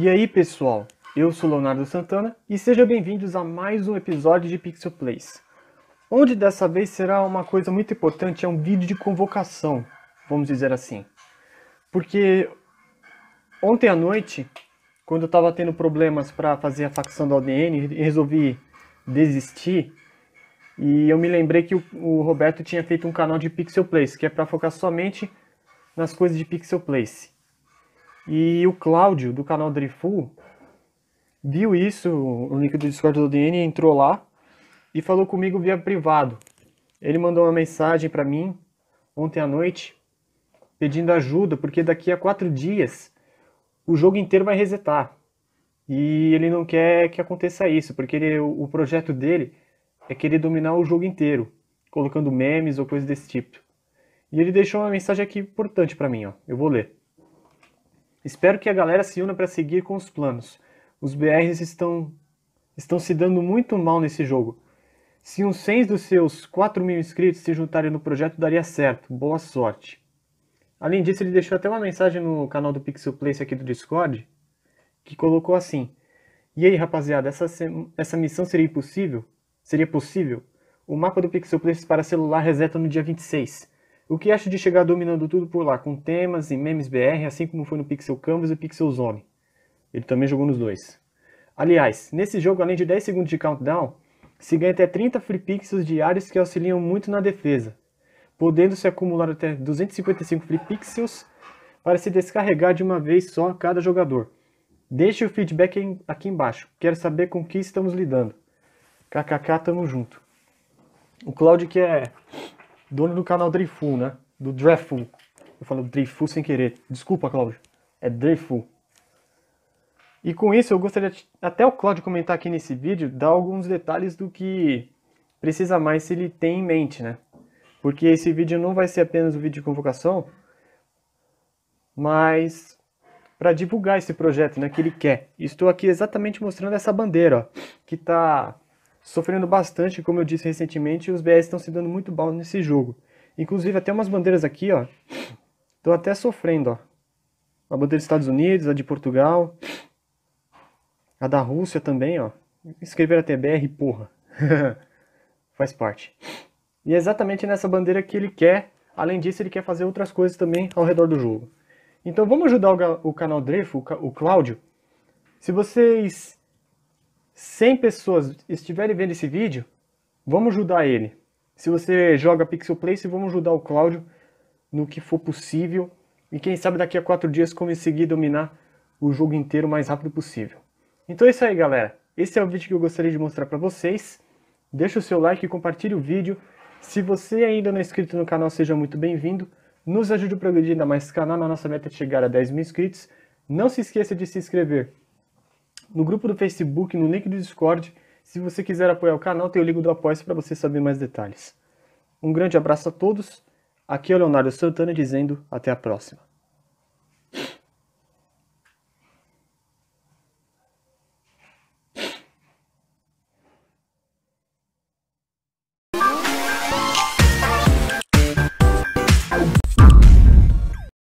E aí, pessoal? Eu sou Leonardo Santana e sejam bem-vindos a mais um episódio de Pixel Place, onde dessa vez será uma coisa muito importante, é um vídeo de convocação, vamos dizer assim. Porque ontem à noite, quando eu estava tendo problemas para fazer a facção da e resolvi desistir e eu me lembrei que o, o Roberto tinha feito um canal de Pixel Place, que é para focar somente nas coisas de Pixel Place. E o Cláudio, do canal Drifu, viu isso, o link do Discord do DN, entrou lá e falou comigo via privado. Ele mandou uma mensagem para mim ontem à noite pedindo ajuda, porque daqui a quatro dias o jogo inteiro vai resetar. E ele não quer que aconteça isso, porque ele, o projeto dele é querer dominar o jogo inteiro, colocando memes ou coisas desse tipo. E ele deixou uma mensagem aqui importante para mim, ó. Eu vou ler. Espero que a galera se una para seguir com os planos. Os BRs estão, estão se dando muito mal nesse jogo. Se uns 100 dos seus 4 mil inscritos se juntarem no projeto, daria certo. Boa sorte. Além disso, ele deixou até uma mensagem no canal do Pixel Place aqui do Discord, que colocou assim: E aí, rapaziada, essa, essa missão seria impossível? Seria possível? O mapa do Pixel Place para celular reseta no dia 26. O que acha de chegar dominando tudo por lá, com temas e memes BR, assim como foi no Pixel Canvas e Pixel Zone. Ele também jogou nos dois. Aliás, nesse jogo, além de 10 segundos de countdown, se ganha até 30 free pixels diários que auxiliam muito na defesa, podendo-se acumular até 255 free pixels para se descarregar de uma vez só a cada jogador. Deixe o feedback aqui embaixo, quero saber com que estamos lidando. KKK, tamo junto. O Cloud que é dono do canal Drifu, né? Do Drefu. Eu falo Drifu sem querer. Desculpa, Cláudio. É Drifu. E com isso eu gostaria de, até o Cláudio comentar aqui nesse vídeo, dar alguns detalhes do que precisa mais se ele tem em mente, né? Porque esse vídeo não vai ser apenas um vídeo de convocação, mas para divulgar esse projeto, né, que ele quer. Estou aqui exatamente mostrando essa bandeira, ó, que está sofrendo bastante, como eu disse recentemente, e os BS estão se dando muito mal nesse jogo. Inclusive, até umas bandeiras aqui, ó, estão até sofrendo, ó. A bandeira dos Estados Unidos, a de Portugal, a da Rússia também, ó. Escreveram até BR, porra. Faz parte. E é exatamente nessa bandeira que ele quer, além disso, ele quer fazer outras coisas também ao redor do jogo. Então vamos ajudar o, o canal Dreyfo, o, o Cláudio. Se vocês 100 pessoas estiverem vendo esse vídeo, vamos ajudar ele. Se você joga Pixel Place, vamos ajudar o Cláudio no que for possível. E quem sabe daqui a 4 dias conseguir dominar o jogo inteiro o mais rápido possível. Então é isso aí, galera. Esse é o vídeo que eu gostaria de mostrar para vocês. Deixa o seu like, e compartilhe o vídeo. Se você ainda não é inscrito no canal, seja muito bem-vindo. Nos ajude a progredir ainda mais esse canal, na nossa meta é chegar a 10 mil inscritos. Não se esqueça de se inscrever no grupo do Facebook, no link do Discord. Se você quiser apoiar o canal, tem o link do apoio para você saber mais detalhes. Um grande abraço a todos. Aqui é o Leonardo Santana dizendo até a próxima.